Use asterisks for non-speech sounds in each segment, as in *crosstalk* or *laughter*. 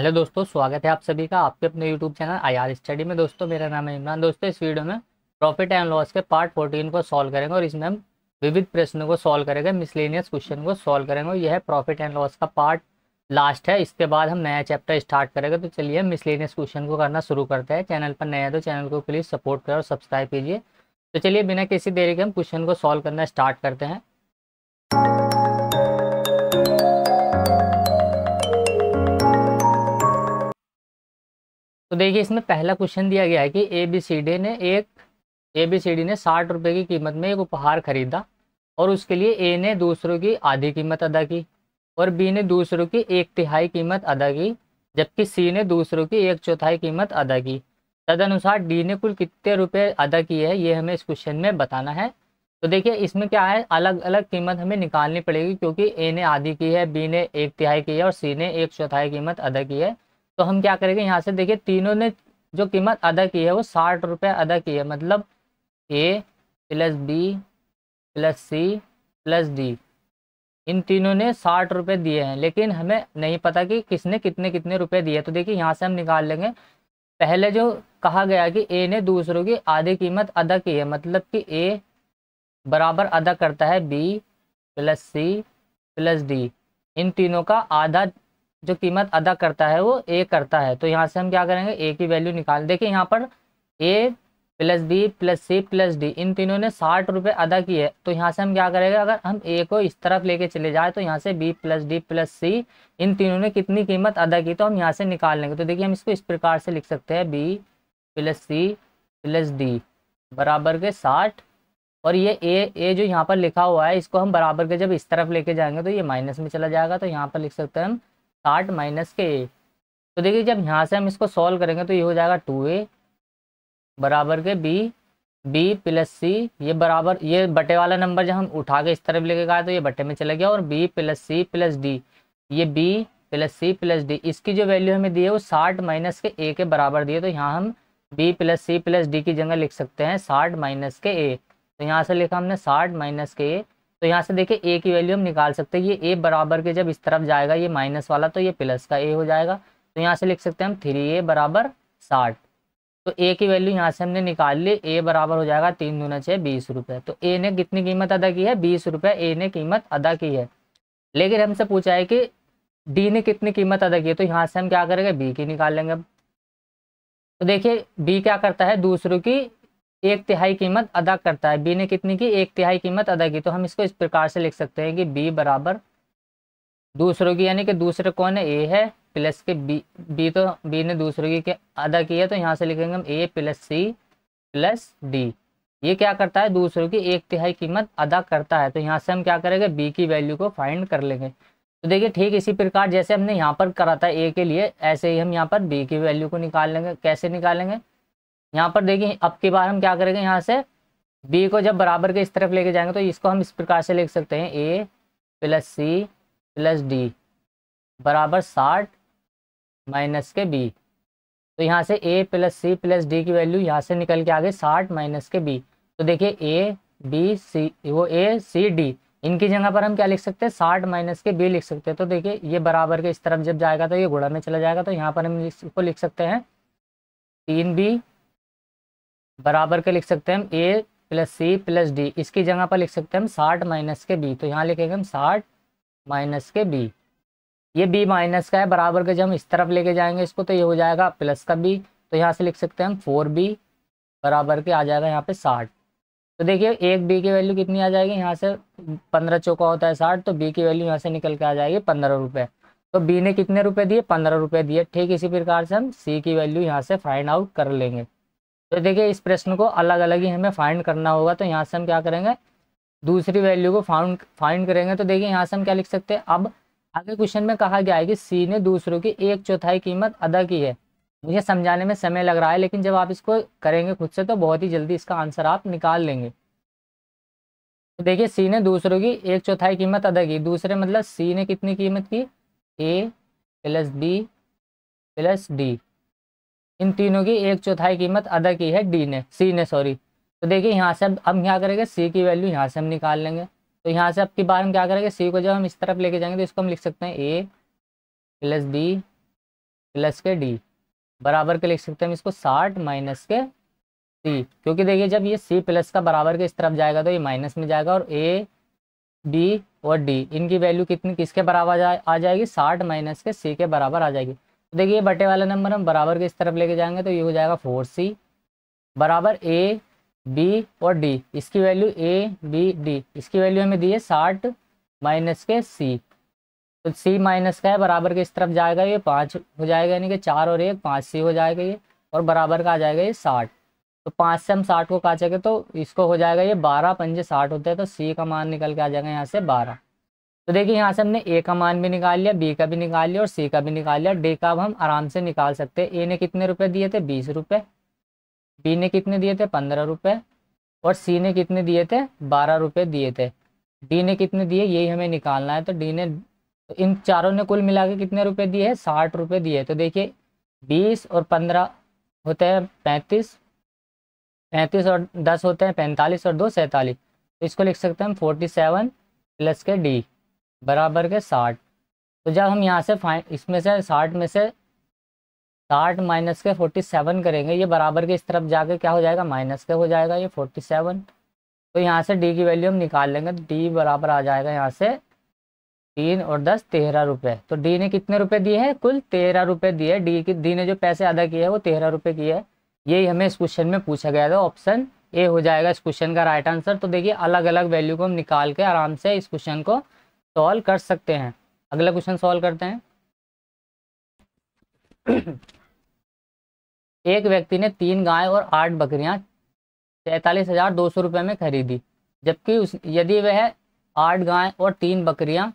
hello दोस्तों स्वागत है आप सभी का आपके अपने YouTube channel I R study में दोस्तों मेरा नाम है इमरान दोस्तों इस वीडियो में प्रॉफिट एंड लॉस के पार्ट फोर्टीन को सॉल्व करेंगे और इसमें हम विविध प्रश्नों को सॉल्व करेंगे मिसलेनियस क्वेश्चन को सॉल्व करेंगे और यह प्रॉफिट एंड लॉस का पार्ट लास्ट है इसके बाद हम नया चैप्टर स्टार्ट करेंगे तो चलिए मिसलेनियस क्वेश्चन को करना शुरू करते हैं चैनल पर नया तो चैनल को प्लीज़ सपोर्ट करें और सब्सक्राइब कीजिए तो चलिए बिना किसी देरी के हम क्वेश्चन को सॉल्व करना स्टार्ट करते हैं तो देखिए इसमें पहला क्वेश्चन दिया गया है कि ए बी सी डी ने एक ए बी सी डी ने साठ रुपये की कीमत में एक उपहार खरीदा और उसके लिए ए ने दूसरों की आधी कीमत अदा की और बी ने दूसरों की एक तिहाई कीमत अदा की जबकि सी ने दूसरों की एक चौथाई कीमत अदा की तदनुसार डी ने कुल कितने रुपए अदा किए हैं ये हमें इस क्वेश्चन में बताना है तो देखिए इसमें क्या है अलग अलग कीमत हमें निकालनी पड़ेगी क्योंकि ए ने आधी की है बी ने एक तिहाई की है और सी ने एक चौथाई कीमत अदा की है तो हम क्या करेंगे यहाँ से देखिए तीनों ने जो कीमत अदा की है वो साठ रुपये अदा की है मतलब A plus B plus C plus D इन तीनों ने साठ रुपये दिए हैं लेकिन हमें नहीं पता कि किसने कितने कितने रुपए दिए तो देखिए यहाँ से हम निकाल लेंगे पहले जो कहा गया कि ए ने दूसरों की आधी कीमत अदा की है मतलब कि ए बराबर अदा करता है B plus C plus D इन तीनों का आधा जो कीमत अदा करता है वो ए करता है तो यहाँ से हम क्या करेंगे ए की वैल्यू निकाल देखिए यहाँ पर A plus B plus C plus D इन तीनों ने साठ रुपये अदा किए तो यहाँ से हम क्या करेंगे अगर हम ए को इस तरफ लेके चले जाए तो यहाँ से B plus D plus C इन तीनों ने कितनी कीमत अदा की तो हम यहाँ से निकाल लेंगे तो देखिए हम इसको इस प्रकार से लिख सकते हैं B plus C plus D बराबर के साठ और ये ए ए जो यहाँ पर लिखा हुआ है इसको हम बराबर के जब इस तरफ लेके जाएंगे तो ये माइनस में चला जाएगा तो यहाँ पर लिख सकते हैं हम साठ माइनस के ए तो देखिए जब यहाँ से हम इसको सॉल्व करेंगे तो ये हो जाएगा टू ए बराबर के बी बी प्लस सी ये बराबर ये बटे वाला नंबर जब हम उठा के इस तरफ लेके गए तो ये बटे में चला गया और B plus C plus D ये B plus C plus D इसकी जो वैल्यू हमें दी है वो साठ माइनस के ए के बराबर दिए तो यहाँ हम B plus C plus D की जगह लिख सकते हैं साठ माइनस के ए तो यहाँ से लिखा हमने साठ माइनस के ए तो यहाँ से देखिए ए की वैल्यू हम निकाल सकते हैं ये ए बराबर के जब इस तरफ जाएगा ये माइनस वाला तो ये प्लस का ए हो जाएगा तो यहाँ से लिख सकते हैं हम थ्री ए बराबर साठ तो ए की वैल्यू यहाँ से हमने निकाल ली ए बराबर हो जाएगा तीन दूना छः बीस रुपये तो ए ने कितनी कीमत अदा की है बीस रुपये ए ने कीमत अदा की है लेकिन हमसे पूछा है कि डी ने कितनी कीमत अदा की है तो यहाँ से हम क्या करेंगे बी की निकाल लेंगे तो देखिए बी क्या करता है दूसरों की एक तिहाई कीमत अदा करता है बी ने कितनी की एक तिहाई कीमत अदा की तो हम इसको इस प्रकार से लिख सकते हैं कि बी बराबर दूसरों की यानी कि दूसरे कौन है ए है प्लस के बी बी तो बी ने दूसरों की अदा किया तो यहाँ से लिखेंगे हम A plus C plus D ये क्या करता है दूसरों की एक तिहाई कीमत अदा करता है तो यहाँ से हम क्या करेंगे बी की वैल्यू को फाइंड कर लेंगे तो देखिए ठीक इसी प्रकार जैसे हमने यहाँ पर करा था ए के लिए ऐसे ही हम यहाँ पर बी की वैल्यू को निकाल लेंगे कैसे निकालेंगे यहाँ पर देखिए अब की बार हम क्या करेंगे यहाँ से बी को जब बराबर के इस तरफ लेके जाएंगे तो इसको हम इस प्रकार से लिख सकते हैं A plus C plus D बराबर साठ माइनस के बी तो यहाँ से A plus C plus D की वैल्यू यहाँ से निकल के आ गई साठ माइनस के बी तो देखिए ए बी सी वो ए सी डी इनकी जगह पर हम क्या लिख सकते हैं साठ माइनस के बी लिख सकते हैं तो देखिए ये बराबर के इस तरफ जब जाएगा तो ये घोड़ा में चला जाएगा तो यहाँ पर हम इसको लिख सकते हैं तीन बी बराबर के लिख सकते हैं हम A plus C plus D इसकी जगह पर लिख सकते हैं हम साठ माइनस के बी तो यहाँ लिखेंगे हम साठ माइनस के बी ये बी माइनस का है बराबर के जब हम इस तरफ लेके जाएंगे इसको तो ये हो जाएगा प्लस का बी तो यहाँ से लिख सकते हैं हम फोर बी बराबर के आ जाएगा यहाँ पे साठ तो देखिए एक बी की वैल्यू कितनी आ जाएगी यहाँ से पंद्रह चौका होता है साठ तो बी की वैल्यू यहाँ से निकल के आ जाएगी पंद्रह रुपये तो बी ने कितने रुपये दिए पंद्रह रुपये दिए ठीक इसी प्रकार से हम सी की वैल्यू यहाँ से फाइंड आउट कर लेंगे तो देखिए इस प्रश्न को अलग अलग ही हमें फाइंड करना होगा तो यहाँ से हम क्या करेंगे दूसरी वैल्यू को फाउंड फाइंड करेंगे तो देखिए यहाँ से हम क्या लिख सकते हैं अब आगे क्वेश्चन में कहा गया है कि सी ने दूसरों की एक चौथाई कीमत अदा की है मुझे समझाने में समय लग रहा है लेकिन जब आप इसको करेंगे खुद से तो बहुत ही जल्दी इसका आंसर आप निकाल लेंगे तो देखिए सी ने दूसरों की एक चौथाई कीमत अदा की दूसरे मतलब सी ने कितनी कीमत की A plus B plus D इन तीनों की एक चौथाई कीमत अदा की है डी ने सी ने सॉरी तो देखिए यहाँ से अब हम क्या करेंगे सी की वैल्यू यहाँ से हम निकाल लेंगे तो यहाँ से अब की बार हम क्या करेंगे सी को जब हम इस तरफ लेके जाएंगे तो इसको हम लिख सकते हैं ए प्लस बी प्लस के डी बराबर के लिख सकते हैं हम इसको साठ माइनस के सी क्योंकि देखिए जब ये सी प्लस का बराबर के इस तरफ जाएगा तो ये माइनस में जाएगा और ए बी और डी इनकी वैल्यू कितनी किसके बराबर आ जाएगी साठ माइनस के सी के बराबर आ जाएगी देखिए बटे वाला नंबर हम बराबर के इस तरफ लेके जाएंगे तो ये हो जाएगा फोर सी बराबर ए बी और डी इसकी वैल्यू ए बी डी इसकी वैल्यू हमें दी है साठ माइनस के सी तो सी माइनस का है बराबर के इस तरफ जाएगा ये पाँच हो जाएगा यानी कि चार और एक पाँच सी हो जाएगा ये और बराबर का आ जाएगा ये साठ तो पाँच से हम साठ को काटेंगे तो इसको हो जाएगा ये बारह पंजे साठ होते हैं तो सी का मान निकल के आ जाएगा यहाँ से बारह तो देखिए यहाँ से हमने ए का मान भी निकाल लिया बी का भी निकाल लिया और सी का भी निकाल लिया डी का अब हम आराम से निकाल सकते हैं ए ने कितने रुपए दिए थे बीस रुपये बी ने कितने दिए थे पंद्रह रुपए और सी ने कितने दिए थे बारह रुपये दिए थे डी ने कितने दिए यही हमें निकालना है तो डी ने तो इन चारों ने कुल मिला के कितने रुपये दिए है साठ रुपये दिए तो देखिए बीस और पंद्रह होते हैं पैंतीस पैंतीस और दस होते हैं पैंतालीस और दो सैंतालीस तो इसको लिख सकते हैं हम फोर्टी सेवन प्लस के डी बराबर के साठ तो जब हम यहाँ से फाइन इसमें से साठ में से साठ माइनस के फोर्टी सेवन करेंगे ये बराबर के इस तरफ जाके क्या हो जाएगा माइनस के हो जाएगा ये फोर्टी सेवन तो यहाँ से डी की वैल्यू हम निकाल लेंगे तो डी बराबर आ जाएगा यहाँ से तीन और दस तेरह रुपये तो डी ने कितने रुपये दिए हैं कुल तेरह रुपये दिए डी की डी ने जो पैसे अदा किए हैं वो तेरह रुपये किए हैं यही हमें इस क्वेश्चन में पूछा गया था ऑप्शन ए हो जाएगा इस क्वेश्चन का राइट आंसर तो देखिए अलग अलग वैल्यू को हम निकाल के आराम से इस क्वेश्चन को सॉल्व कर सकते हैं अगला क्वेश्चन सॉल्व करते हैं *clears throat* एक व्यक्ति ने तीन गाय और आठ बकरियां सैतालीस हजार दो सौ रुपये में खरीदी जबकि उस यदि वह आठ गाय और तीन बकरियां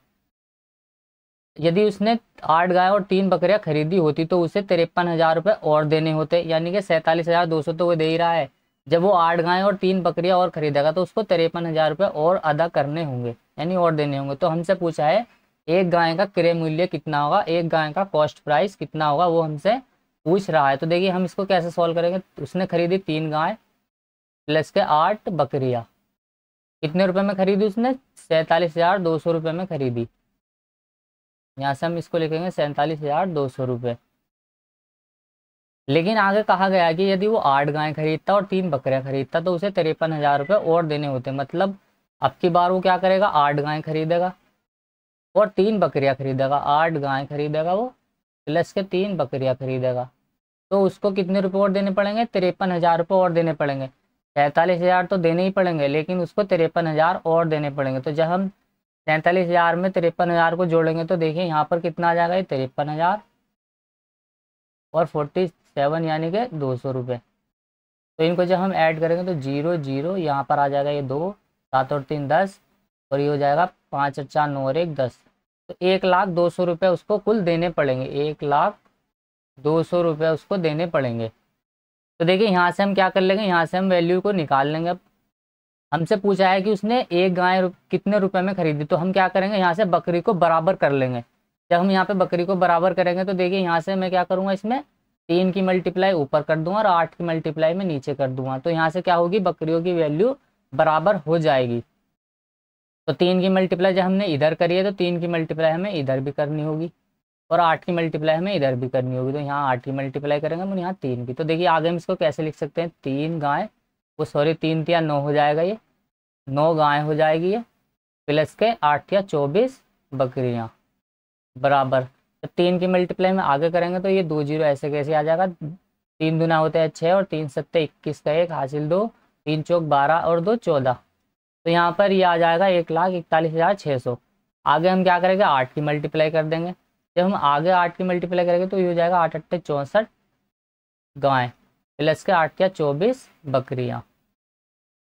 यदि उसने आठ गाय और तीन बकरियां खरीदी होती तो उसे तिरपन हजार रुपये और देने होते यानी कि सैंतालीस हजार दो सौ तो वो दे ही रहा है जब वो आठ गाय और तीन बकरियां और खरीदेगा तो उसको तिरपन हजार रुपये और अदा करने होंगे यानी और देने होंगे तो हमसे पूछा है एक गाय का क्रय मूल्य कितना होगा एक गाय का कॉस्ट प्राइस कितना होगा वो हमसे पूछ रहा है तो देखिए हम इसको कैसे सॉल्व करेंगे उसने खरीदी तीन गाय प्लस के आठ बकरिया कितने रुपए में खरीदी उसने सैंतालीस हज़ार दो सौ रुपये में खरीदी यहाँ से हम इसको लिखेंगे सैंतालीस हज़ार दो सौ रुपये लेकिन आगे कहा गया कि यदि वो आठ गाय खरीदता और तीन बकरियाँ खरीदता तो उसे तिरपन हज़ार रुपये और देने होते मतलब अब की बार वो क्या करेगा आठ गायें खरीदेगा और तीन बकरियां खरीदेगा आठ गायें खरीदेगा वो प्लस के तीन बकरियां खरीदेगा तो उसको कितने रुपये और देने पड़ेंगे तिरपन हज़ार रुपये और देने पड़ेंगे सैंतालीस हज़ार तो देने ही पड़ेंगे लेकिन उसको तिरपन हज़ार और देने पड़ेंगे तो जब हम सैंतालीस हज़ार में तिरपन हज़ार को जोड़ेंगे तो देखिए यहाँ पर कितना आ जाएगा ये तिरपन हज़ार और फोर्टी सेवन यानी कि दो सौ रुपये तो इनको जब हम ऐड करेंगे तो जीरो जीरो यहाँ पर आ जाएगा ये दो सात और तीन दस और ये हो जाएगा पाँच और चार नौ और एक दस तो एक लाख दो सौ रुपये उसको कुल देने पड़ेंगे एक लाख दो सौ रुपये उसको देने पड़ेंगे तो देखिए यहाँ से हम क्या कर लेंगे यहाँ से हम वैल्यू को निकाल लेंगे अब हमसे पूछा है कि उसने एक गाय रुप, कितने रुपये में खरीदी तो हम क्या करेंगे यहाँ से बकरी को बराबर कर लेंगे जब हम यहाँ पर बकरी को बराबर करेंगे तो देखिए यहाँ से मैं क्या करूँगा इसमें तीन की मल्टीप्लाई ऊपर कर दूंगा और आठ की मल्टीप्लाई में नीचे कर दूंगा तो यहाँ से क्या होगी बकरियों की वैल्यू बराबर हो जाएगी तो तीन की मल्टीप्लाई जब हमने इधर करी है तो तीन की मल्टीप्लाई हमें इधर भी करनी होगी और आठ की मल्टीप्लाई हमें इधर भी करनी होगी तो यहाँ आठ की मल्टीप्लाई करेंगे हम यहाँ तीन की तो देखिए आगे हम इसको कैसे लिख सकते हैं तीन गाय वो सॉरी तीन तिया नौ हो जाएगा ये नौ गाय हो जाएगी ये प्लस के आठ या चौबीस बकरियाँ बराबर तो तीन की मल्टीप्लाई में आगे करेंगे तो ये दो जीरो ऐसे कैसे आ जाएगा तीन दुना होते हैं छः और तीन सत्ते इक्कीस का एक हासिल दो तीन चौक बारह और दो चौदह तो यहाँ पर ये यह आ जाएगा एक लाख इकतालीस हज़ार छः सौ आगे हम क्या करेंगे आठ की मल्टीप्लाई कर देंगे जब हम आगे आठ की मल्टीप्लाई करेंगे तो ये हो जाएगा आठ अट्ठे चौंसठ गायें प्लस के आठ क्या चौबीस बकरियाँ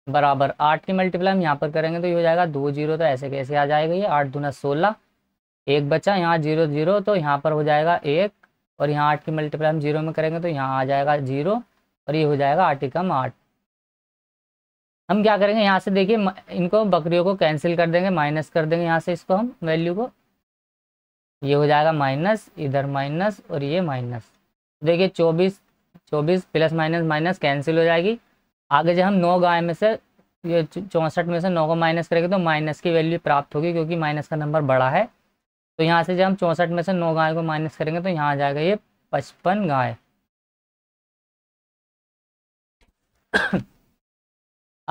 बराबर आठ की मल्टीप्लाई हम यहाँ पर करेंगे तो ये हो जाएगा दो जीरो तो ऐसे कैसे आ जाएगा ये आठ दूना सोलह एक बचा यहाँ जीरो जीरो तो यहाँ पर हो जाएगा एक और यहाँ आठ की मल्टीप्लाई हम जीरो में करेंगे तो यहाँ आ जाएगा जीरो और ये हो जाएगा आठ एकम आठ हम क्या करेंगे यहाँ से देखिए इनको बकरियों को कैंसिल कर देंगे माइनस कर देंगे यहाँ से इसको हम वैल्यू को ये हो जाएगा माइनस इधर माइनस और ये माइनस देखिए चौबीस चौबीस प्लस माइनस माइनस कैंसिल हो जाएगी आगे जब हम नौ गाय में से ये चौंसठ में से नौ को माइनस करेंगे तो माइनस की वैल्यू प्राप्त होगी क्योंकि माइनस का नंबर बड़ा है तो यहाँ से जब हम चौंसठ में से नौ गाय को माइनस करेंगे तो यहाँ आ जाएगा ये पचपन गाय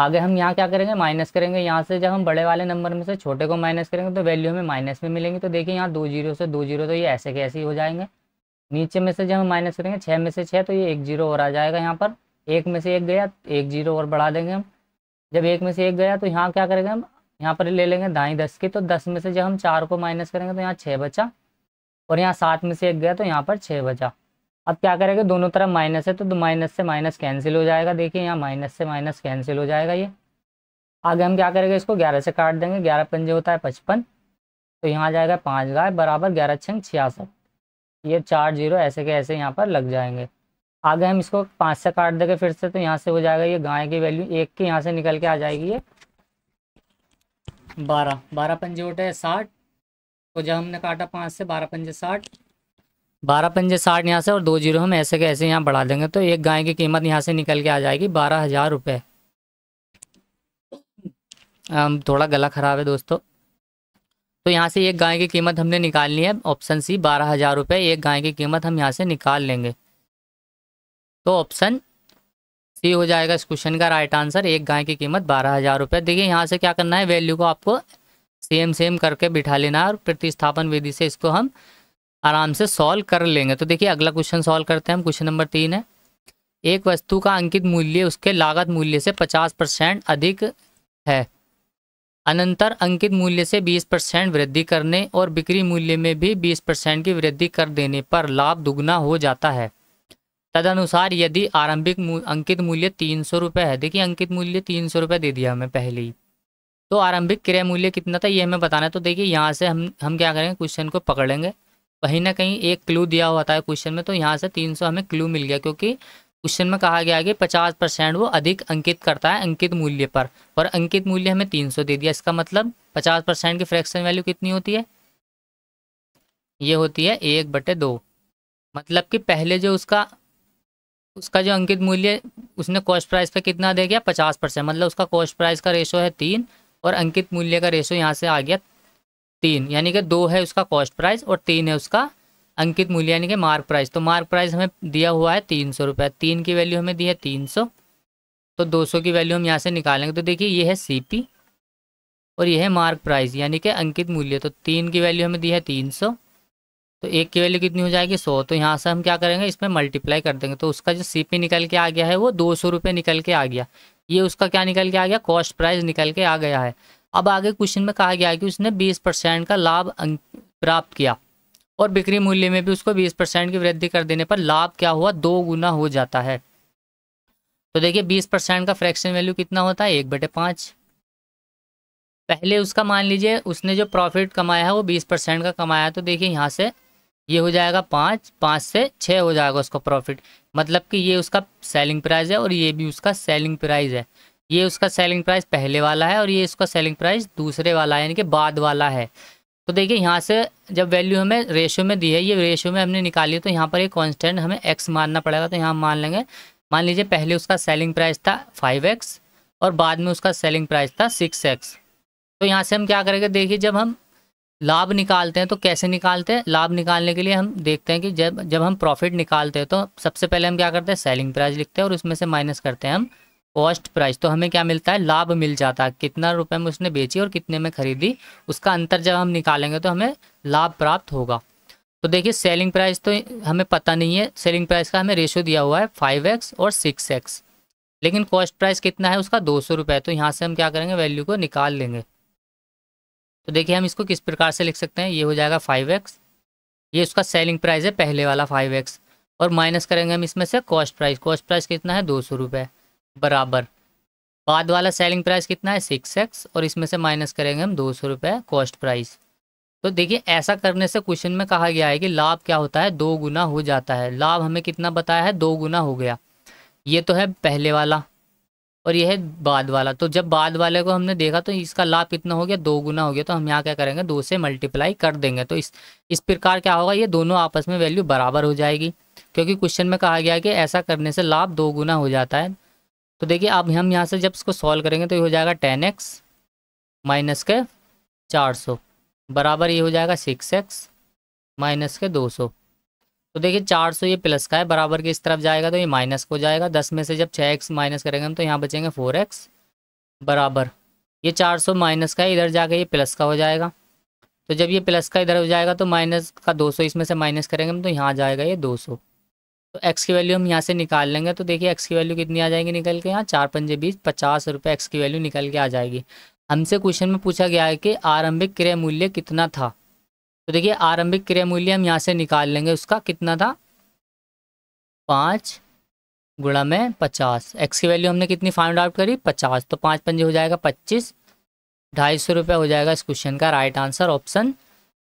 आगे हम यहाँ क्या करेंगे माइनस करेंगे यहाँ से जब हम बड़े वाले नंबर में से छोटे को माइनस करेंगे तो वैल्यू हमें माइनस में मिलेंगे तो देखिए यहाँ दो जीरो से दो जीरो तो ये ऐसे के ऐसे ही हो जाएंगे नीचे में से जब हम माइनस करेंगे छः में से छः तो ये एक जीरो और आ जाएगा यहाँ पर एक में से एक गया एक जीरो और बढ़ा देंगे हम जब एक में से एक गया तो यहाँ क्या करेंगे हम यहाँ पर ले लेंगे दाई दस की तो दस में से जब हम चार को माइनस करेंगे तो यहाँ छः बचा और यहाँ सात में से एक गया तो यहाँ पर छः बचा अब क्या करेगा दोनों तरफ माइनस है तो माइनस से माइनस कैंसिल हो जाएगा देखिए यहाँ माइनस से माइनस कैंसिल हो जाएगा ये आगे हम क्या करेंगे इसको ग्यारह से काट देंगे ग्यारह पंजे होता है पचपन तो यहाँ आ जाएगा पाँच गाय बराबर ग्यारह छंग छियासठ ये चार जीरो ऐसे के ऐसे यहाँ पर लग जाएंगे आगे हम इसको पाँच से काट देंगे फिर से तो यहाँ से हो जाएगा ये गाय की वैल्यू एक के यहाँ से निकल के आ जाएगी ये बारह बारह पंजे होते हैं साठ तो जब हमने काटा पाँच से बारह पंजे साठ बारह पंजे साठ यहाँ से और दो जीरो हम ऐसे के ऐसे यहाँ बढ़ा देंगे तो एक गाय की कीमत यहाँ से निकल के आ जाएगी बारह हज़ार रुपये थोड़ा गला ख़राब है दोस्तों तो यहाँ से एक गाय की कीमत हमने निकालनी है ऑप्शन सी बारह हज़ार रुपये एक गाय की कीमत हम यहाँ से निकाल लेंगे तो ऑप्शन सी हो जाएगा इस क्वेश्चन का राइट आंसर एक गाय की कीमत बारह हज़ार रुपये देखिए यहाँ से क्या करना है वैल्यू को आपको सेम सेम करके बिठा लेना है और प्रतिस्थापन विधि से इसको हम आराम से सॉल्व कर लेंगे तो देखिए अगला क्वेश्चन सॉल्व करते हैं हम क्वेश्चन नंबर तीन है एक वस्तु का अंकित मूल्य उसके लागत मूल्य से पचास परसेंट अधिक है अनंतर अंकित मूल्य से 20 परसेंट वृद्धि करने और बिक्री मूल्य में भी 20 परसेंट की वृद्धि कर देने पर लाभ दुगना हो जाता है तदनुसार यदि आरंभिक अंकित मूल्य तीन सौ रुपये है देखिए अंकित मूल्य तीन सौ रुपये दे दिया हमें पहले ही तो आरंभिक क्रय मूल्य कितना था ये हमें बताना है तो देखिए यहाँ से हम हम क्या करेंगे क्वेश्चन को पकड़ेंगे कहीं ना कहीं एक क्लू दिया हुआ था क्वेश्चन में तो यहाँ से 300 हमें क्लू मिल गया क्योंकि क्वेश्चन में कहा गया कि 50 परसेंट वो अधिक अंकित करता है अंकित मूल्य पर और अंकित मूल्य हमें 300 दे दिया इसका मतलब 50 परसेंट की फ्रैक्शन वैल्यू कितनी होती है ये होती है एक बटे दो मतलब कि पहले जो उसका उसका जो अंकित मूल्य उसने कॉस्ट प्राइस पे कितना दे गया पचास परसेंट मतलब उसका कॉस्ट प्राइस का रेशो है तीन और अंकित मूल्य का रेशो यहाँ से आ गया तीन यानी कि दो है उसका कॉस्ट प्राइस और तीन है उसका अंकित मूल्य यानी कि मार्क प्राइस तो मार्क प्राइस हमें दिया हुआ है तीन सौ रुपये तीन की वैल्यू हमें दी है तीन सौ तो दो सौ की वैल्यू हम यहाँ से निकालेंगे तो देखिए ये है सी पी और ये है मार्क प्राइस यानी कि अंकित मूल्य तो तीन की वैल्यू हमें दी है तीन सौ तो एक की वैल्यू कितनी हो जाएगी सौ तो यहाँ से हम क्या करेंगे इसमें मल्टीप्लाई कर देंगे तो उसका जो सी पी निकल के आ गया है वो दो सौ रुपये निकल के आ गया ये उसका क्या निकल के आ गया कॉस्ट प्राइस निकल के आ गया है अब आगे क्वेश्चन में कहा गया है कि उसने बीस परसेंट का लाभ अं- प्राप्त किया और बिक्री मूल्य में भी उसको बीस परसेंट की वृद्धि कर देने पर लाभ क्या हुआ दो गुना हो जाता है तो देखिए बीस परसेंट का फ्रैक्शन वैल्यू कितना होता है एक बटे पाँच पहले उसका मान लीजिए उसने जो प्रॉफिट कमाया है वो बीस परसेंट का कमाया तो देखिए यहाँ से ये हो जाएगा पाँच पाँच से छः हो जाएगा उसका प्रॉफिट मतलब कि ये उसका सेलिंग प्राइस है और ये भी उसका सेलिंग प्राइस है ये उसका सेलिंग प्राइस पहले वाला है और ये उसका सेलिंग प्राइस दूसरे वाला है यानी कि बाद वाला है तो देखिए यहाँ से जब वैल्यू हमें रेशियो में दी है ये रेशियो में हमने निकाली तो यहाँ पर एक कांस्टेंट हमें एक्स मानना पड़ेगा तो यहाँ मान लेंगे मान लीजिए पहले उसका सेलिंग प्राइस था फाइव एक्स और बाद में उसका सेलिंग प्राइस था सिक्स एक्स तो यहाँ से हम क्या करेंगे देखिए जब हम लाभ निकालते हैं तो कैसे निकालते हैं लाभ निकालने के लिए हम देखते हैं कि जब जब हम प्रॉफिट निकालते हैं तो सबसे पहले हम क्या करते हैं सेलिंग प्राइस लिखते हैं और उसमें से माइनस करते हैं हम कॉस्ट प्राइस तो हमें क्या मिलता है लाभ मिल जाता है कितना रुपए में उसने बेची और कितने में खरीदी उसका अंतर जब हम निकालेंगे तो हमें लाभ प्राप्त होगा तो देखिए सेलिंग प्राइस तो हमें पता नहीं है सेलिंग प्राइस का हमें रेशो दिया हुआ है फाइव एक्स और सिक्स एक्स लेकिन कॉस्ट प्राइस कितना है उसका दो सौ रुपये तो यहाँ से हम क्या करेंगे वैल्यू को निकाल लेंगे तो देखिए हम इसको किस प्रकार से लिख सकते हैं ये हो जाएगा फाइव एक्स ये उसका सेलिंग प्राइस है पहले वाला फाइव एक्स और माइनस करेंगे हम इसमें से कॉस्ट प्राइस कॉस्ट प्राइस कितना है दो सौ रुपये बराबर बाद वाला सेलिंग प्राइस कितना है सिक्स एक्स और इसमें से माइनस करेंगे हम दो सौ रुपये कॉस्ट प्राइस तो देखिए ऐसा करने से क्वेश्चन में कहा गया है कि लाभ क्या होता है दो गुना हो जाता है लाभ हमें कितना बताया है दो गुना हो गया ये तो है पहले वाला और यह है बाद वाला तो जब बाद वाले को हमने देखा तो इसका लाभ कितना हो गया दो गुना हो गया तो हम यहाँ क्या करेंगे दो से मल्टीप्लाई कर देंगे तो इस इस प्रकार क्या होगा ये दोनों आपस में वैल्यू बराबर हो जाएगी क्योंकि क्वेश्चन में कहा गया कि ऐसा करने से लाभ दो गुना हो जाता है तो देखिए अब हम यहाँ से जब इसको सॉल्व करेंगे तो ये हो जाएगा टेन एक्स माइनस के चार सौ बराबर ये हो जाएगा सिक्स एक्स माइनस के दो सौ तो देखिए चार सौ ये प्लस का है बराबर के इस तरफ जाएगा तो ये माइनस को जाएगा दस में से जब छः एक्स माइनस करेंगे हम तो यहाँ बचेंगे फोर एक्स बराबर ये चार सौ माइनस का है इधर जाके ये प्लस का हो जाएगा तो जब ये प्लस का इधर हो जाएगा तो माइनस का दो सौ इसमें से माइनस करेंगे हम तो यहाँ जाएगा ये दो सौ तो एक्स की वैल्यू हम यहाँ से निकाल लेंगे तो देखिए एक्स की वैल्यू कितनी आ जाएगी निकल के यहाँ चार पंजे बीस पचास रुपये एक्स की वैल्यू निकल के आ जाएगी हमसे क्वेश्चन में पूछा गया है कि आरंभिक क्रय मूल्य कितना था तो देखिए आरंभिक क्रय मूल्य हम यहाँ से निकाल लेंगे उसका कितना था पाँच गुणा में पचास एक्स की वैल्यू हमने कितनी फाइंड आउट करी पचास तो पाँच पंजे हो जाएगा पच्चीस ढाई सौ रुपये हो जाएगा इस क्वेश्चन का राइट आंसर ऑप्शन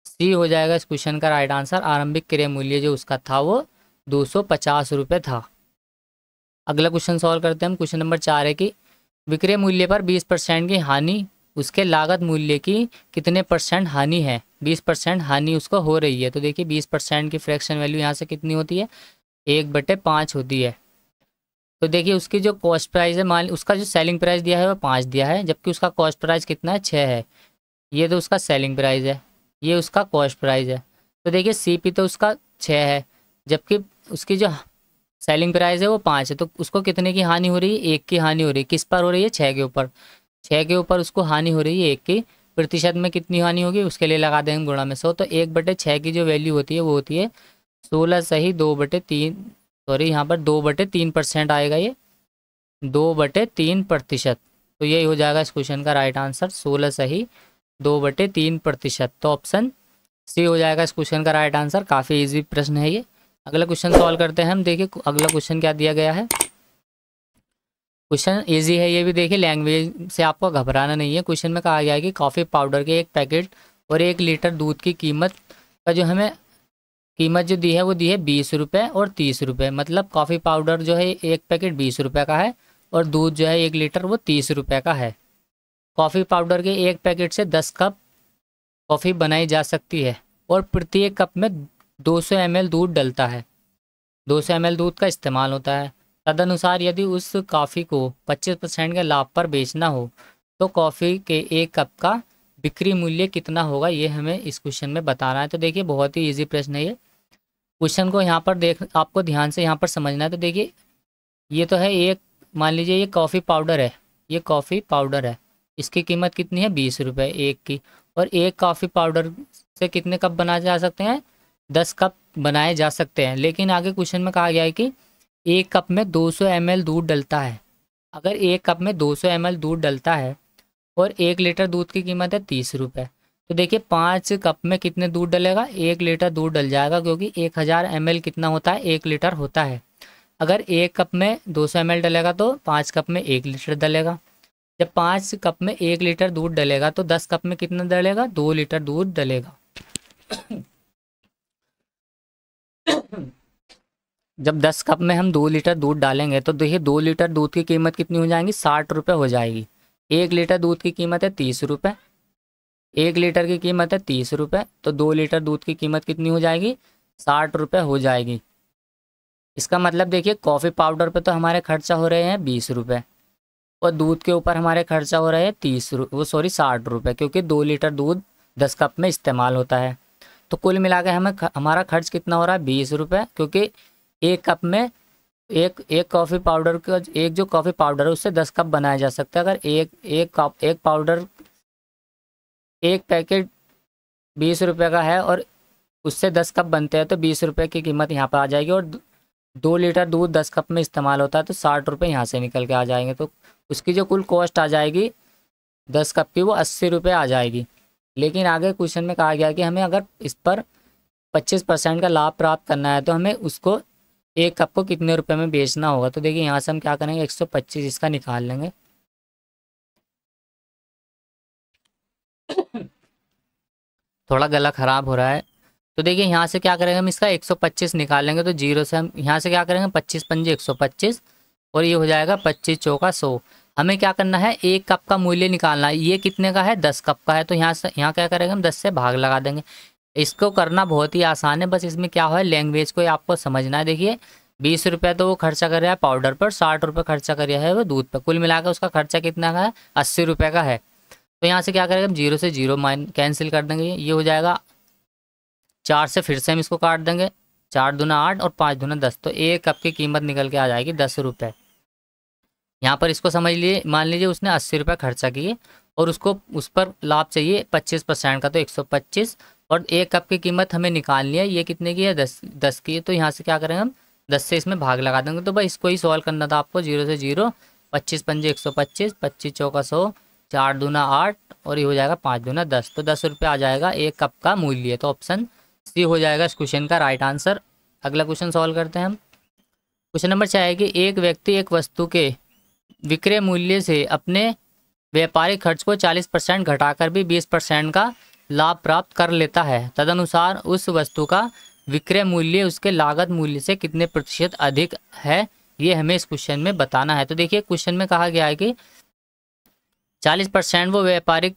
सी हो जाएगा इस क्वेश्चन का राइट आंसर आरंभिक क्रय मूल्य जो उसका था वो दो सौ पचास रुपये था अगला क्वेश्चन सॉल्व करते हैं हम क्वेश्चन नंबर चार है कि विक्रय मूल्य पर बीस परसेंट की हानि उसके लागत मूल्य की कितने परसेंट हानि है बीस परसेंट हानि उसको हो रही है तो देखिए बीस परसेंट की फ्रैक्शन वैल्यू यहाँ से कितनी होती है एक बटे पाँच होती है तो देखिए उसकी जो कॉस्ट प्राइस है मान उसका जो सेलिंग प्राइस दिया है वो पाँच दिया है जबकि उसका कॉस्ट प्राइस कितना है छः है ये तो उसका सेलिंग प्राइस है ये उसका कॉस्ट प्राइस है तो देखिए सी तो उसका छः है जबकि उसकी जो सेलिंग प्राइस है वो पाँच है तो उसको कितने की हानि हो रही है एक की हानि हो रही है किस पर हो रही है छः के ऊपर छः के ऊपर उसको हानि हो रही है एक की प्रतिशत में कितनी हानि होगी उसके लिए लगा देंगे गुणा में सौ तो एक बटे छः की जो वैल्यू होती है वो होती है सोलह सही दो बटे तीन सॉरी यहाँ पर दो बटे तीन परसेंट आएगा ये दो बटे तीन प्रतिशत तो यही हो जाएगा इस क्वेश्चन का राइट आंसर सोलह सही दो बटे तीन प्रतिशत तो ऑप्शन सी हो जाएगा इस क्वेश्चन का राइट आंसर काफ़ी ईजी प्रश्न है ये अगला क्वेश्चन सॉल्व करते हैं हम देखिए अगला क्वेश्चन क्या दिया गया है क्वेश्चन इजी है ये भी देखिए लैंग्वेज से आपको घबराना नहीं है क्वेश्चन में कहा गया है कि कॉफ़ी पाउडर के एक पैकेट और एक लीटर दूध की कीमत का जो हमें कीमत जो दी है वो दी है बीस रुपये और तीस रुपये मतलब कॉफ़ी पाउडर जो है एक पैकेट बीस रुपये का है और दूध जो है एक लीटर वो तीस रुपये का है कॉफ़ी पाउडर के एक पैकेट से दस कप कॉफ़ी बनाई जा सकती है और प्रत्येक कप में 200 सौ दूध डलता है 200 सौ दूध का इस्तेमाल होता है तदनुसार यदि उस कॉफ़ी को 25 परसेंट के लाभ पर बेचना हो तो कॉफ़ी के एक कप का बिक्री मूल्य कितना होगा ये हमें इस क्वेश्चन में बताना है तो देखिए बहुत ही ईजी प्रश्न है ये क्वेश्चन को यहाँ पर देख आपको ध्यान से यहाँ पर समझना है तो देखिए ये तो है एक मान लीजिए ये कॉफ़ी पाउडर है ये कॉफ़ी पाउडर है इसकी कीमत कितनी है बीस रुपये एक की और एक कॉफ़ी पाउडर से कितने कप बनाए जा सकते हैं दस कप बनाए जा सकते हैं लेकिन आगे क्वेश्चन में कहा गया है कि एक कप में 200 सौ दूध डलता है अगर एक कप में 200 सौ दूध डलता है और एक लीटर दूध की कीमत है तीस रुपये तो देखिए पाँच कप में कितने दूध डलेगा एक लीटर दूध डल जाएगा क्योंकि एक हज़ार एम कितना होता है एक लीटर होता है अगर एक कप में दो सौ एम डलेगा तो पाँच कप में एक लीटर डलेगा जब पाँच कप में एक लीटर दूध डलेगा तो दस कप में कितना डलेगा दो लीटर दूध डलेगा जब दस कप में हम दो लीटर दूध डालेंगे तो देखिए दो लीटर दूध की कीमत कितनी हो जाएगी साठ रुपये हो जाएगी एक लीटर दूध की कीमत है तीस रुपये एक लीटर की कीमत है तीस रुपये तो दो लीटर दूध की कीमत कितनी हो जाएगी साठ रुपये हो जाएगी इसका मतलब देखिए कॉफ़ी पाउडर पे तो हमारे खर्चा हो रहे हैं बीस रुपये और दूध के ऊपर हमारे खर्चा हो रहे हैं तीस वो सॉरी साठ रुपये क्योंकि दो लीटर दूध दस कप में इस्तेमाल होता है तो कुल मिला के हमें ख, हमारा खर्च कितना हो रहा है बीस रुपये क्योंकि एक कप में एक एक कॉफ़ी पाउडर का एक जो कॉफ़ी पाउडर है उससे दस कप बनाया जा सकता है अगर एक एक कप एक पाउडर एक पैकेट बीस रुपये का है और उससे दस कप बनते हैं तो बीस रुपये की कीमत यहाँ पर आ जाएगी और दो लीटर दूध दस कप में इस्तेमाल होता है तो साठ रुपये यहाँ से निकल के आ जाएंगे तो उसकी जो कुल कॉस्ट आ जाएगी दस कप की वो अस्सी रुपये आ जाएगी लेकिन आगे क्वेश्चन में कहा गया कि हमें अगर इस पर पच्चीस परसेंट का लाभ प्राप्त करना है तो हमें उसको एक कप को कितने रुपए में बेचना होगा तो देखिए यहाँ से हम क्या करेंगे एक सौ पच्चीस इसका निकाल लेंगे थोड़ा गला ख़राब हो रहा है तो देखिए यहाँ से क्या करेंगे हम इसका 125 लेंगे तो जीरो से हम यहाँ से क्या करेंगे पच्चीस पंजे पच्चीस और ये हो जाएगा पच्चीस चौका सौ हमें क्या करना है एक कप का मूल्य निकालना है ये कितने का है दस कप का है तो यहाँ से यहाँ क्या करेंगे हम दस से भाग लगा देंगे इसको करना बहुत ही आसान है बस इसमें क्या है लैंग्वेज को आपको समझना है देखिए बीस रुपये तो वो खर्चा कर रहा है पाउडर पर साठ रुपये खर्चा कर रहा है वो दूध पर कुल मिलाकर उसका खर्चा कितना का है अस्सी रुपये का है तो यहाँ से क्या करेंगे हम जीरो से जीरो माइन कैंसिल कर देंगे ये हो जाएगा चार से फिर से हम इसको काट देंगे चार दुना आठ और पाँच दुना दस तो एक कप की कीमत निकल के आ जाएगी दस रुपये यहाँ पर इसको समझ लीजिए मान लीजिए उसने अस्सी रुपये खर्चा किए और उसको उस पर लाभ चाहिए पच्चीस परसेंट का तो एक सौ पच्चीस और एक कप की कीमत हमें निकालनी है ये कितने की है दस दस की है तो यहाँ से क्या करेंगे हम दस से इसमें भाग लगा देंगे तो भाई इसको ही सॉल्व करना था आपको जीरो से जीरो पच्चीस पंजे एक सौ पच्चीस पच्चीस चौका सौ चार दूना आठ और ये हो जाएगा पाँच दूना दस तो दस रुपये आ जाएगा एक कप का मूल्य तो ऑप्शन सी हो जाएगा इस क्वेश्चन का राइट आंसर अगला क्वेश्चन सॉल्व करते हैं हम क्वेश्चन नंबर छः कि एक व्यक्ति एक वस्तु के विक्रय मूल्य से अपने व्यापारिक खर्च को 40 परसेंट घटाकर भी 20 परसेंट का लाभ प्राप्त कर लेता है तदनुसार उस वस्तु का विक्रय मूल्य उसके लागत मूल्य से कितने प्रतिशत अधिक है ये हमें इस क्वेश्चन में बताना है तो देखिए क्वेश्चन में कहा गया है कि 40 परसेंट वो व्यापारिक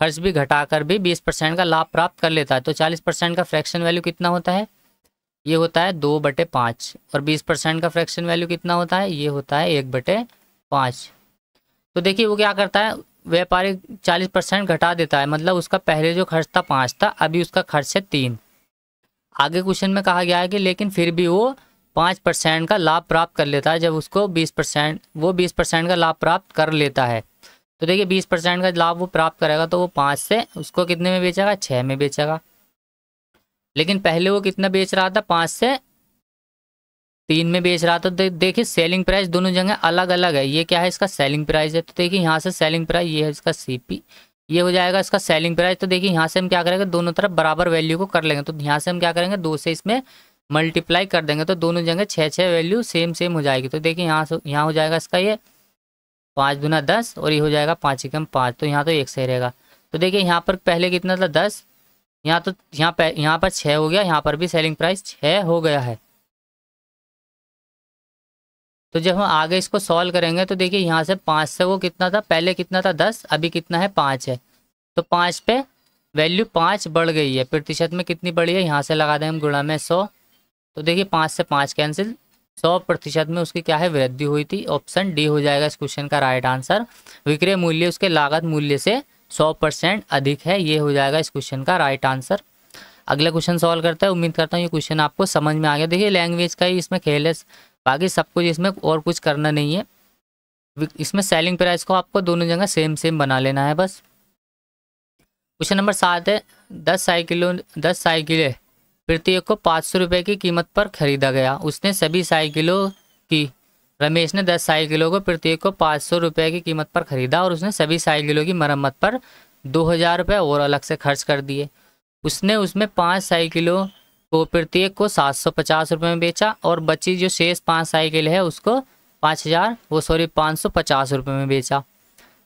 खर्च भी घटाकर भी 20 परसेंट का लाभ प्राप्त कर लेता है तो 40 परसेंट का फ्रैक्शन वैल्यू कितना होता है ये होता है दो बटे पाँच और बीस परसेंट का फ्रैक्शन वैल्यू कितना होता है ये होता है एक बटे पाँच तो देखिए वो क्या करता है व्यापारी चालीस परसेंट घटा देता है मतलब उसका पहले जो खर्च था पाँच था अभी उसका खर्च है तीन आगे क्वेश्चन में कहा गया है कि लेकिन फिर भी वो पाँच परसेंट का लाभ प्राप्त कर लेता है जब उसको बीस परसेंट वो बीस परसेंट का लाभ प्राप्त कर लेता है तो देखिए बीस परसेंट का लाभ वो प्राप्त करेगा तो वो पाँच से उसको कितने में बेचेगा छः में बेचेगा लेकिन पहले वो कितना बेच रहा था पाँच से तीन में बेच रहा था तो देखिए सेलिंग प्राइस दोनों जगह अलग अलग है ये क्या है इसका सेलिंग प्राइस है तो देखिए यहाँ से सेलिंग प्राइस ये है इसका सीपी ये हो जाएगा इसका सेलिंग प्राइस तो देखिए यहाँ से हम क्या करेंगे दोनों तरफ बराबर वैल्यू को कर लेंगे तो यहाँ से हम क्या करेंगे दो से इसमें मल्टीप्लाई कर देंगे तो दोनों जगह छः छः वैल्यू सेम सेम हो जाएगी तो देखिए यहाँ से यहाँ हो जाएगा इसका ये पाँच दुना दस और ये हो जाएगा पाँच एकम पाँच तो यहाँ तो एक से रहेगा तो देखिए यहाँ पर पहले कितना था दस यहाँ तो यहाँ यहाँ पर छः हो गया यहाँ पर भी सेलिंग प्राइस छः हो गया है तो जब हम आगे इसको सॉल्व करेंगे तो देखिए यहाँ से पाँच से वो कितना था पहले कितना था दस अभी कितना है पाँच है तो पाँच पे वैल्यू पाँच बढ़ गई है प्रतिशत में कितनी बढ़ी है यहाँ से लगा दें हम गुणा में सौ तो देखिए पाँच से पाँच कैंसिल सौ प्रतिशत में उसकी क्या है वृद्धि हुई थी ऑप्शन डी हो जाएगा इस क्वेश्चन का राइट आंसर विक्रय मूल्य उसके लागत मूल्य से सौ परसेंट अधिक है ये हो जाएगा इस क्वेश्चन का राइट आंसर अगला क्वेश्चन सॉल्व करता है उम्मीद करता हूँ ये क्वेश्चन आपको समझ में आ गया देखिए लैंग्वेज का ही इसमें खेल है बाकी सब कुछ इसमें और कुछ करना नहीं है इसमें सेलिंग प्राइस को आपको दोनों जगह सेम सेम बना लेना है बस क्वेश्चन नंबर सात है दस साइकिलों दस साइकिलें प्रत्येक तो को पाँच सौ रुपये की कीमत पर खरीदा गया उसने सभी साइकिलों की रमेश ने दस साइकिलों को प्रत्येक तो को पाँच सौ रुपये की कीमत पर खरीदा और उसने सभी साइकिलों की मरम्मत पर दो हज़ार रुपये और अलग से खर्च कर दिए उसने उसमें पाँच साइकिलों तो प्रत्येक तो को सात सौ पचास रुपये में बेचा और बची जो शेष पाँच साइकिल है उसको पाँच हज़ार वो सॉरी पाँच सौ पचास रुपये में बेचा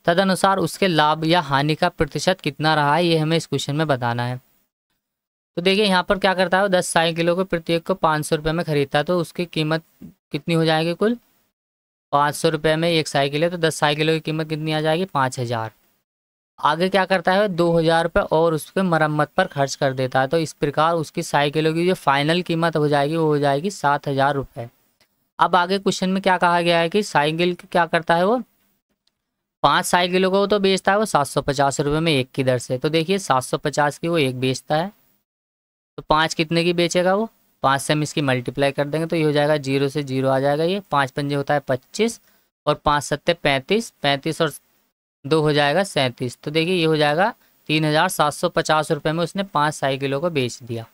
तदनुसार उसके लाभ या हानि का प्रतिशत कितना रहा है ये हमें इस क्वेश्चन में बताना है तो देखिए यहाँ पर क्या करता है वो दस साइकिलों को प्रत्येक को पाँच सौ रुपये में ख़रीदता है तो उसकी कीमत कितनी हो जाएगी कुल पाँच सौ रुपये में एक साइकिल है तो दस साइकिलों की कीमत कितनी आ जाएगी पाँच हज़ार आगे क्या करता है दो हज़ार रुपये और उस पर मरम्मत पर खर्च कर देता है तो इस प्रकार उसकी साइकिलों की जो फाइनल कीमत हो जाएगी वो हो जाएगी सात हज़ार रुपये अब आगे क्वेश्चन में क्या कहा गया है कि साइकिल क्या करता है वो पांच साइकिलों को तो बेचता है वो सात सौ पचास रुपये में एक की दर से तो देखिए सात सौ पचास की वो एक बेचता है तो पाँच कितने की बेचेगा वो पाँच से हम इसकी मल्टीप्लाई कर देंगे तो ये हो जाएगा जीरो से जीरो आ जाएगा ये पाँच पंजे होता है पच्चीस और पाँच सत्ते पैंतीस पैंतीस और दो हो जाएगा सैंतीस तो देखिए ये हो जाएगा तीन हज़ार सात सौ पचास रुपये में उसने पाँच साइकिलों को बेच दिया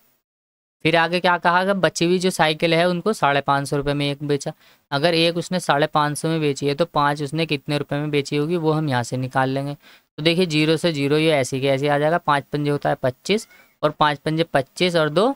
फिर आगे क्या कहा कि बची हुई जो साइकिल है उनको साढ़े पाँच सौ रुपये में एक बेचा अगर एक उसने साढ़े पाँच सौ में बेची है तो पाँच उसने कितने रुपए में बेची होगी वो हम यहाँ से निकाल लेंगे तो देखिए जीरो से जीरो ये ऐसे के ऐसे आ जाएगा पाँच पंजे होता है पच्चीस और पाँच पंजे पच्चीस और दो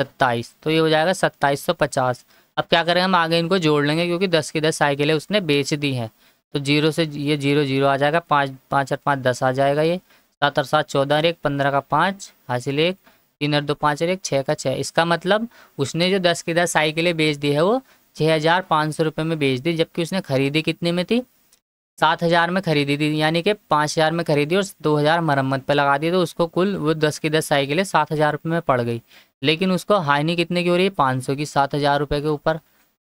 सत्ताईस तो ये हो जाएगा सत्ताईस सौ पचास अब क्या करें हम आगे इनको जोड़ लेंगे क्योंकि दस की दस साइकिलें उसने बेच दी हैं तो जीरो से ये जीरो जीरो आ जाएगा पाँच पाँच और पाँच दस आ जाएगा ये सात और सात चौदह और एक पंद्रह का पाँच हासिल एक तीन और दो पाँच और एक छः का छः इसका मतलब उसने जो दस की दस साइकिलें बेच दी है वो छः हज़ार पाँच सौ रुपये में बेच दी जबकि उसने खरीदी कितने में थी सात हज़ार में खरीदी थी यानी कि पाँच हज़ार में खरीदी और दो हज़ार मरम्मत पर लगा दी तो उसको कुल वो दस की दस साइकिलें सात हज़ार रुपये में पड़ गई लेकिन उसको हानि कितने की हो रही है पाँच सौ की सात हज़ार रुपये के ऊपर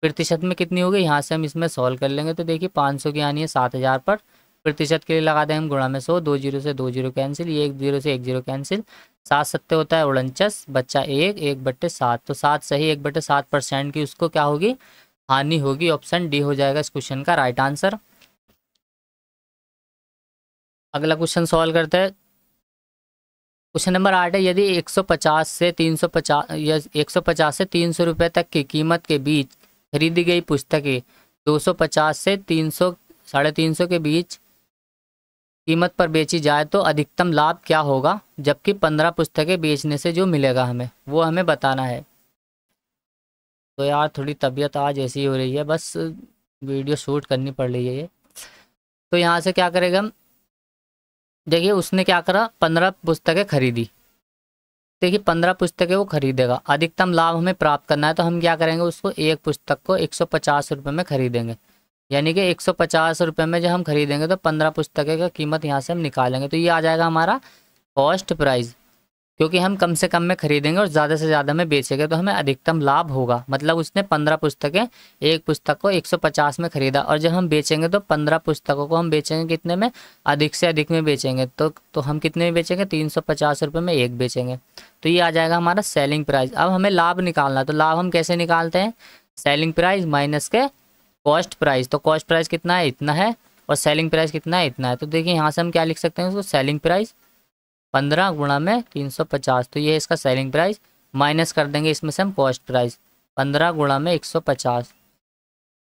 प्रतिशत में कितनी होगी यहाँ से हम इसमें सॉल्व कर लेंगे तो देखिए पाँच सौ की आनी है सात हज़ार पर प्रतिशत के लिए लगा दें हम गुणा में सौ दो जीरो से दो जीरो कैंसिल एक जीरो से एक जीरो कैंसिल सात सत्य होता है उड़नचस बच्चा एक एक बट्टे सात तो सात सही एक बट्टे सात परसेंट की उसको क्या होगी हानि होगी ऑप्शन डी हो जाएगा इस क्वेश्चन का राइट आंसर अगला क्वेश्चन सॉल्व करते हैं क्वेश्चन नंबर आठ है यदि 150 से 350 या 150 से 300 रुपए तक की कीमत के बीच खरीदी गई पुस्तकें 250 से 300 साढ़े तीन के बीच कीमत पर बेची जाए तो अधिकतम लाभ क्या होगा जबकि पंद्रह पुस्तकें बेचने से जो मिलेगा हमें वो हमें बताना है तो यार थोड़ी तबीयत आज ऐसी हो रही है बस वीडियो शूट करनी पड़ रही है ये तो यहाँ से क्या करेगा हम देखिए उसने क्या करा पंद्रह पुस्तकें खरीदी देखिए पंद्रह पुस्तकें वो खरीदेगा अधिकतम लाभ हमें प्राप्त करना है तो हम क्या करेंगे उसको एक पुस्तक को एक सौ पचास रुपये में खरीदेंगे यानी कि एक सौ पचास रुपये में जब हम खरीदेंगे तो पंद्रह पुस्तकें का कीमत यहाँ से हम निकालेंगे तो ये आ जाएगा हमारा कॉस्ट प्राइस क्योंकि हम कम से कम में खरीदेंगे और ज़्यादा से ज़्यादा में बेचेंगे तो हमें अधिकतम लाभ होगा मतलब उसने पंद्रह पुस्तकें एक पुस्तक को एक सौ पचास में खरीदा और जब हम बेचेंगे तो पंद्रह पुस्तकों को हम बेचेंगे कितने में अधिक से अधिक में बेचेंगे तो तो हम कितने में बेचेंगे तीन सौ पचास रुपये में एक बेचेंगे तो ये आ जाएगा हमारा सेलिंग प्राइस अब हमें लाभ निकालना है तो लाभ हम कैसे निकालते हैं सेलिंग प्राइस माइनस के कॉस्ट प्राइस तो कॉस्ट प्राइस कितना है इतना है और सेलिंग प्राइस कितना है इतना है तो देखिए यहाँ से हम क्या लिख सकते हैं उसको सेलिंग प्राइस पंद्रह गुणा में तीन सौ पचास तो ये है इसका सेलिंग प्राइस माइनस कर देंगे इसमें से हम कॉस्ट प्राइस पंद्रह गुणा में एक सौ पचास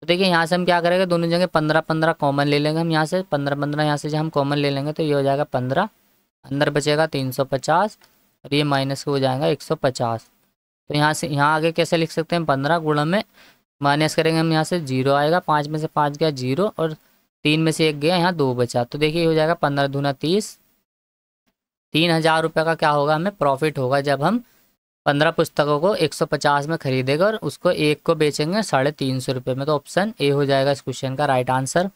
तो देखिए यहाँ से हम क्या करेंगे दोनों जगह पंद्रह पंद्रह कॉमन ले लेंगे हम यहाँ से पंद्रह पंद्रह यहाँ से जब हम कॉमन ले लेंगे तो ये हो जाएगा पंद्रह अंदर बचेगा तीन सौ पचास और ये माइनस हो जाएगा एक सौ पचास तो यहाँ से यहाँ आगे कैसे लिख सकते हैं पंद्रह गुणा में माइनस करेंगे हम यहाँ से जीरो आएगा पाँच में से पाँच गया जीरो और तीन में से एक गया यहाँ दो बचा तो देखिए हो जाएगा पंद्रह दूना तीस तीन हज़ार रुपये का क्या होगा हमें प्रॉफिट होगा जब हम पंद्रह पुस्तकों को एक सौ पचास में खरीदेगा और उसको एक को बेचेंगे साढ़े तीन सौ रुपये में तो ऑप्शन ए हो जाएगा इस क्वेश्चन का राइट आंसर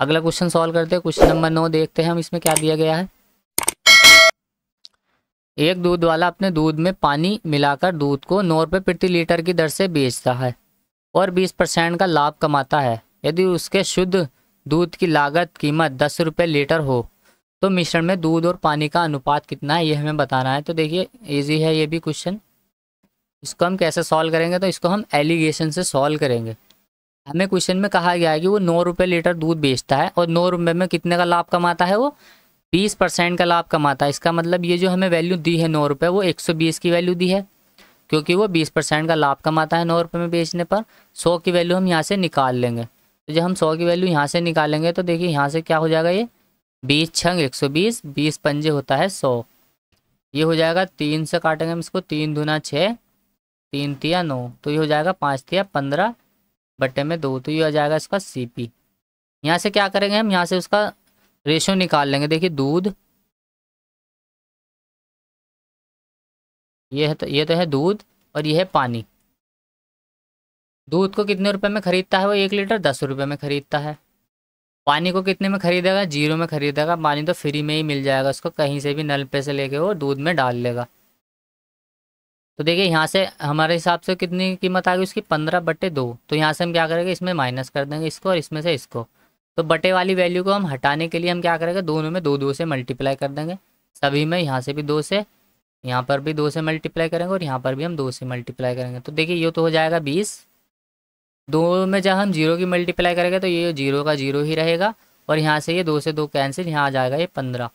अगला क्वेश्चन सॉल्व करते हैं क्वेश्चन नंबर नौ देखते हैं हम इसमें क्या दिया गया है एक दूध वाला अपने दूध में पानी मिलाकर दूध को नौ रुपये प्रति लीटर की दर से बेचता है और बीस परसेंट का लाभ कमाता है यदि उसके शुद्ध दूध की लागत कीमत दस रुपये लीटर हो तो मिश्रण में दूध और पानी का अनुपात कितना है ये हमें बताना है तो देखिए इजी है ये भी क्वेश्चन इसको हम कैसे सॉल्व करेंगे तो इसको हम एलिगेशन से सॉल्व करेंगे हमें क्वेश्चन में कहा गया है कि वो नौ रुपये लीटर दूध बेचता है और नौ रुपये में कितने का लाभ कमाता है वो बीस परसेंट का लाभ कमाता है इसका मतलब ये जो हमें वैल्यू दी है नौ रुपये वो एक सौ बीस की वैल्यू दी है क्योंकि वो बीस परसेंट का लाभ कमाता है नौ रुपये में बेचने पर सौ की वैल्यू हम यहाँ से निकाल लेंगे तो जब हम सौ की वैल्यू यहाँ से निकालेंगे तो देखिए यहाँ से क्या हो जाएगा ये बीस छंग एक सौ बीस बीस पंजे होता है सौ ये हो जाएगा तीन से काटेंगे हम इसको तीन दूना छः तीन तिया नौ तो ये हो जाएगा पाँच तिया पंद्रह बट्टे में दो तो ये हो जाएगा इसका सी पी यहाँ से क्या करेंगे हम यहाँ से उसका रेशो निकाल लेंगे देखिए दूध ये है तो ये तो है दूध और ये है पानी दूध को कितने रुपए में ख़रीदता है वो एक लीटर दस रुपए में ख़रीदता है पानी को कितने में खरीदेगा जीरो में खरीदेगा पानी तो फ्री में ही मिल जाएगा उसको कहीं से भी नल पे से लेके वो दूध में डाल लेगा तो देखिए यहाँ से हमारे हिसाब से कितनी कीमत आ गई उसकी पंद्रह बटे दो तो यहाँ से हम क्या करेंगे इसमें माइनस कर देंगे इसको और इसमें से इसको तो बटे वाली वैल्यू को हम हटाने के लिए हम क्या करेंगे दोनों में दो दो से मल्टीप्लाई कर देंगे सभी में यहाँ से भी दो से यहाँ पर भी दो से मल्टीप्लाई करेंगे और यहाँ पर भी हम दो से मल्टीप्लाई करेंगे तो देखिए ये तो हो जाएगा बीस दो में जब हम जीरो की मल्टीप्लाई करेंगे तो ये जीरो का जीरो ही रहेगा और यहाँ से ये दो से दो कैंसिल यहाँ आ जाएगा ये पंद्रह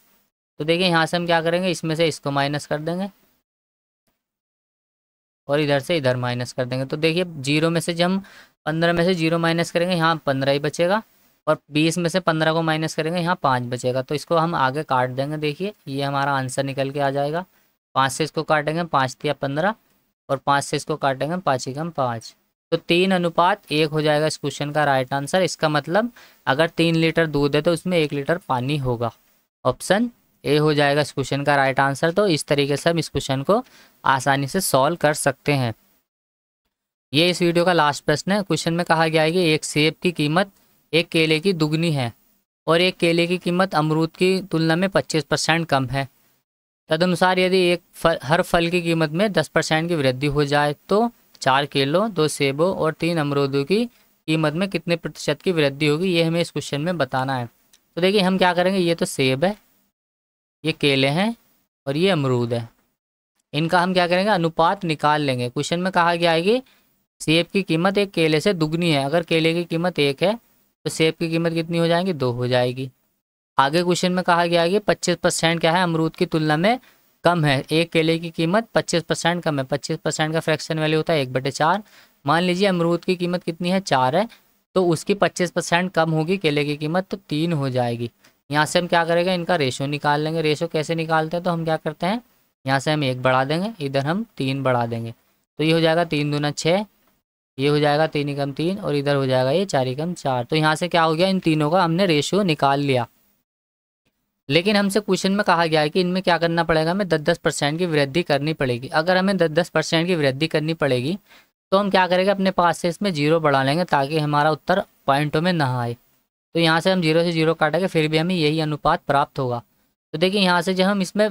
तो देखिए यहाँ से हम क्या करेंगे इसमें से इसको माइनस कर देंगे और इधर से इधर माइनस कर देंगे तो देखिए जीरो में से जब हम पंद्रह में से जीरो माइनस करेंगे यहाँ पंद्रह ही बचेगा और बीस में से पंद्रह को माइनस करेंगे यहाँ पाँच बचेगा तो इसको हम आगे काट देंगे देखिए ये हमारा आंसर निकल के आ जाएगा पाँच से इसको काटेंगे पाँच या पंद्रह और पाँच से इसको काटेंगे पाँच ही कम पाँच तो तीन अनुपात एक हो जाएगा इस क्वेश्चन का राइट आंसर इसका मतलब अगर तीन लीटर दूध है तो उसमें एक लीटर पानी होगा ऑप्शन ए हो जाएगा इस क्वेश्चन का राइट आंसर तो इस तरीके से हम इस क्वेश्चन को आसानी से सॉल्व कर सकते हैं ये इस वीडियो का लास्ट प्रश्न है क्वेश्चन में कहा गया है कि एक सेब की कीमत एक केले की दुगनी है और एक केले की कीमत अमरूद की तुलना में पच्चीस परसेंट कम है तदनुसार यदि एक फल हर फल की कीमत में दस परसेंट की वृद्धि हो जाए तो चार केलों दो सेबों और तीन अमरूदों की कीमत में कितने प्रतिशत की वृद्धि होगी ये हमें इस क्वेश्चन में बताना है तो देखिए हम क्या करेंगे ये तो सेब है ये केले हैं और ये अमरूद है इनका हम क्या करेंगे अनुपात निकाल लेंगे क्वेश्चन में कहा गया है कि सेब की कीमत एक केले से दुगनी है अगर केले की कीमत एक है तो सेब की कीमत कितनी हो जाएगी दो हो जाएगी आगे क्वेश्चन में कहा गया है कि पच्चीस परसेंट क्या है अमरूद की तुलना में कम है एक केले की कीमत पच्चीस परसेंट कम है पच्चीस परसेंट का फ्रैक्शन वैल्यू होता है एक बटे चार मान लीजिए अमरूद की कीमत कितनी है चार है तो उसकी पच्चीस परसेंट कम होगी केले की कीमत तो तीन हो जाएगी यहाँ से हम क्या करेंगे इनका रेशो निकाल लेंगे रेशो कैसे निकालते हैं तो हम क्या करते हैं यहाँ से हम एक बढ़ा देंगे इधर हम तीन बढ़ा देंगे तो ये हो जाएगा तीन दूना छः ये हो जाएगा तीन एकम तीन और इधर हो जाएगा ये चार एकम चार तो यहाँ से क्या हो गया इन तीनों का हमने रेशियो निकाल लिया लेकिन हमसे क्वेश्चन में कहा गया है कि इनमें क्या करना पड़ेगा हमें दस दस परसेंट की वृद्धि करनी पड़ेगी अगर हमें दस दस परसेंट की वृद्धि करनी पड़ेगी तो हम क्या करेंगे अपने पास से इसमें जीरो बढ़ा लेंगे ताकि हमारा उत्तर पॉइंटों में ना आए तो यहाँ से हम जीरो से जीरो काटेंगे फिर भी हमें यही अनुपात प्राप्त होगा तो देखिए यहाँ से जब हम इसमें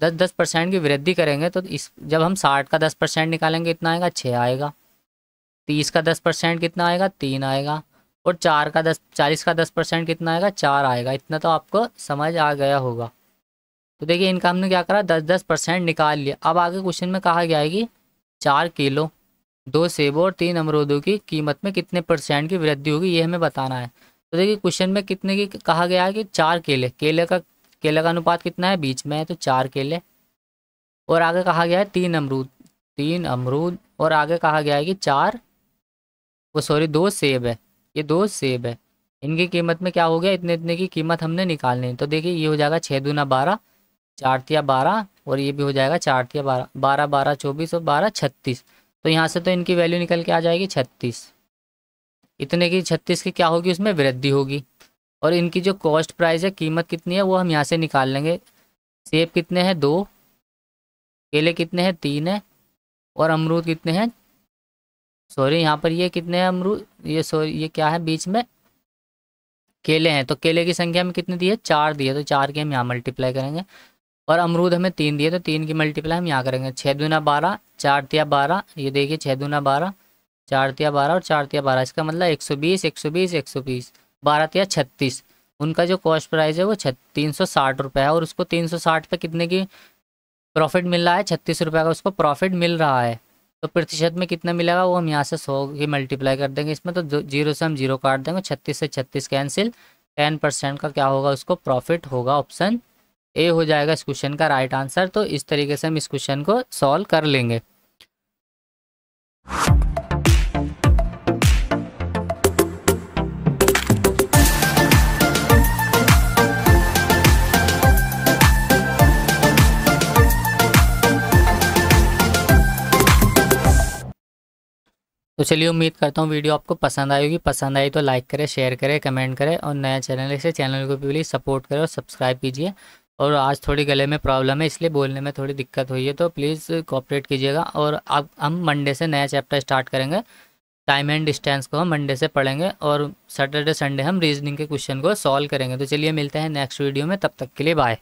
दस दस परसेंट की वृद्धि करेंगे तो इस जब हम साठ का दस परसेंट निकालेंगे इतना आएगा छः आएगा तीस का दस परसेंट कितना आएगा तीन आएगा और चार का दस चालीस का दस परसेंट कितना आएगा चार आएगा इतना तो आपको समझ आ गया होगा तो देखिए इनका हमने क्या करा दस दस परसेंट निकाल लिया अब आगे क्वेश्चन में कहा गया है कि चार किलो दो सेबों और तीन अमरूदों की कीमत में कितने परसेंट की वृद्धि होगी ये हमें बताना है तो देखिए क्वेश्चन में कितने की कहा गया है कि चार केले केले का केले का अनुपात कितना है बीच में है तो चार केले और आगे कहा गया है तीन अमरूद तीन अमरूद और आगे कहा गया है कि चार वो सॉरी दो सेब है ये दो सेब है इनकी कीमत में क्या हो गया इतने इतने की कीमत हमने निकालनी तो देखिए ये हो जाएगा छः दूना बारह चार तिया बारह और ये भी हो जाएगा चार तिया बारह बारह बारह चौबीस और बारह छत्तीस तो यहाँ से तो इनकी वैल्यू निकल के आ जाएगी छत्तीस इतने की छत्तीस की क्या होगी उसमें वृद्धि होगी और इनकी जो कॉस्ट प्राइस है कीमत कितनी है वो हम यहाँ से निकाल लेंगे सेब कितने हैं दो केले कितने हैं तीन है और अमरूद कितने हैं सॉरी यहाँ पर ये कितने हैं अमरूद ये सॉरी ये क्या है बीच में केले हैं तो केले की संख्या में कितने दिए चार दिए तो चार के हम यहाँ मल्टीप्लाई करेंगे और अमरूद हमें तीन दिए तो तीन की मल्टीप्लाई हम यहाँ करेंगे छः दूना बारह चार तिया बारह ये देखिए छः दूना बारह चार तिया बारह और चार तिया बारह इसका मतलब एक सौ बीस एक सौ बीस एक सौ बीस बारह तिया छत्तीस उनका जो कॉस्ट प्राइस है वो छ तीन सौ साठ रुपये है और उसको तीन सौ साठ पे कितने की प्रॉफिट मिल रहा है छत्तीस रुपये का उसको प्रॉफिट मिल रहा है तो प्रतिशत में कितना मिलेगा वो हम यहाँ से सौ की मल्टीप्लाई कर देंगे इसमें तो जीरो से हम जीरो काट देंगे छत्तीस से छत्तीस कैंसिल टेन परसेंट का क्या होगा उसको प्रॉफिट होगा ऑप्शन ए हो जाएगा इस क्वेश्चन का राइट आंसर तो इस तरीके से हम इस क्वेश्चन को सॉल्व कर लेंगे तो चलिए उम्मीद करता हूँ वीडियो आपको पसंद आई होगी पसंद आई तो लाइक करें शेयर करें कमेंट करें और नया चैनल से चैनल को भी प्लीज़ सपोर्ट करें और सब्सक्राइब कीजिए और आज थोड़ी गले में प्रॉब्लम है इसलिए बोलने में थोड़ी दिक्कत हुई है तो प्लीज़ कॉपरेट कीजिएगा और अब हम मंडे से नया चैप्टर स्टार्ट करेंगे टाइम एंड डिस्टेंस को हम मंडे से पढ़ेंगे और सैटरडे संडे हम रीजनिंग के क्वेश्चन को सॉल्व करेंगे तो चलिए मिलते हैं नेक्स्ट वीडियो में तब तक के लिए बाय